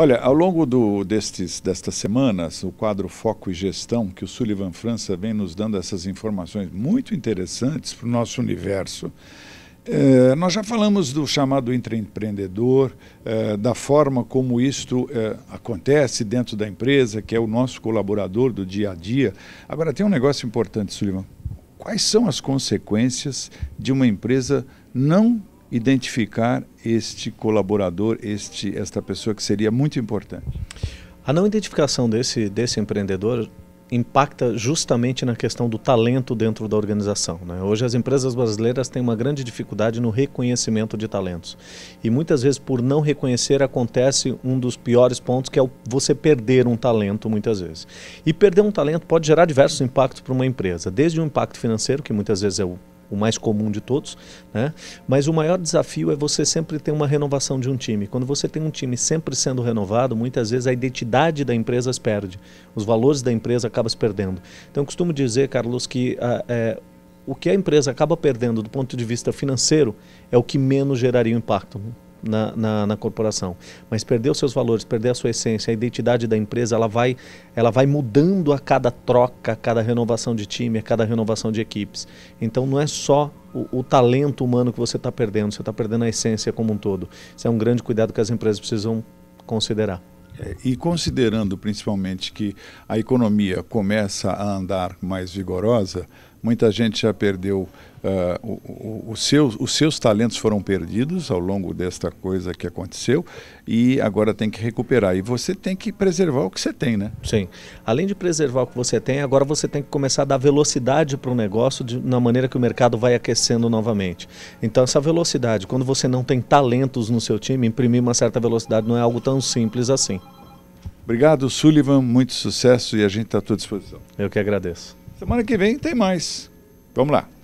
Olha, ao longo do, destes, destas semanas, o quadro Foco e Gestão, que o Sullivan França vem nos dando essas informações muito interessantes para o nosso universo. É, nós já falamos do chamado intraempreendedor, é, da forma como isto é, acontece dentro da empresa, que é o nosso colaborador do dia a dia. Agora, tem um negócio importante, Sullivan. Quais são as consequências de uma empresa não identificar este colaborador, este, esta pessoa que seria muito importante? A não identificação desse, desse empreendedor impacta justamente na questão do talento dentro da organização. Né? Hoje as empresas brasileiras têm uma grande dificuldade no reconhecimento de talentos. E muitas vezes por não reconhecer acontece um dos piores pontos que é você perder um talento muitas vezes. E perder um talento pode gerar diversos impactos para uma empresa, desde o um impacto financeiro, que muitas vezes é o o mais comum de todos, né? Mas o maior desafio é você sempre ter uma renovação de um time. Quando você tem um time sempre sendo renovado, muitas vezes a identidade da empresa se perde, os valores da empresa acabam se perdendo. Então, eu costumo dizer, Carlos, que a, ah, é, o que a empresa acaba perdendo do ponto de vista financeiro é o que menos geraria impacto. Né? na, na, na, corporação, mas perder os seus valores, perder a sua essência, a identidade da empresa, ela vai, ela vai mudando a cada troca, a cada renovação de time, a cada renovação de equipes. Então não é só o, o talento humano que você está perdendo, você está perdendo a essência como um todo. Isso é um grande cuidado que as empresas precisam considerar. É, e considerando principalmente que a economia começa a andar mais vigorosa, Muita gente já perdeu, uh, o, o, o os seus talentos foram perdidos ao longo desta coisa que aconteceu e agora tem que recuperar. E você tem que preservar o que você tem, né? Sim. Além de preservar o que você tem, agora você tem que começar a dar velocidade para o negócio de, na maneira que o mercado vai aquecendo novamente. Então, essa velocidade, quando você não tem talentos no seu time, imprimir uma certa velocidade não é algo tão simples assim. Obrigado, Sullivan. Muito sucesso e a gente está à tua disposição. Eu que agradeço. Semana que vem tem mais. Vamos lá.